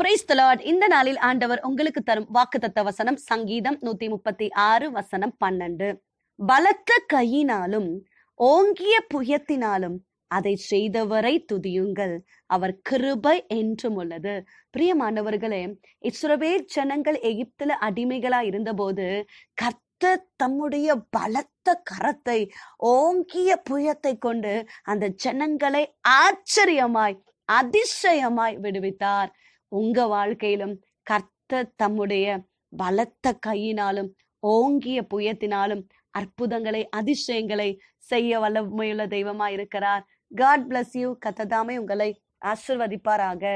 price இந்த நாளில் ஆண்டவர் உங்களுக்கு தரும் வாக்குத்தத்த வசனம் சங்கீதம் நூத்தி முப்பத்தி ஆறு வசனம் பன்னெண்டு பலத்த கையினாலும் ஓங்கிய புயத்தினாலும் அதை செய்தவரை துதியுங்கள் அவர் கிருபை என்றும் உள்ளது பிரியமானவர்களே இஸ்ரவேல் ஜனங்கள் எகிப்துல அடிமைகளா இருந்தபோது கத் கர்த்தர் தம்முடைய பலத்த கரத்தை ஓங்கிய புயத்தை கொண்டு அந்த ஜனங்களை ஆச்சரியமாய் அதிசயமாய் விடுவித்தார் உங்க வாழ்க்கையிலும் கர்த்த தம்முடைய பலத்த கையினாலும் ஓங்கிய புயத்தினாலும் அற்புதங்களை அதிசயங்களை செய்ய வல்லமையுள்ள தெய்வமா இருக்கிறார் காட் பிளஸ் யூ கத்ததாமே உங்களை ஆசிர்வதிப்பாராக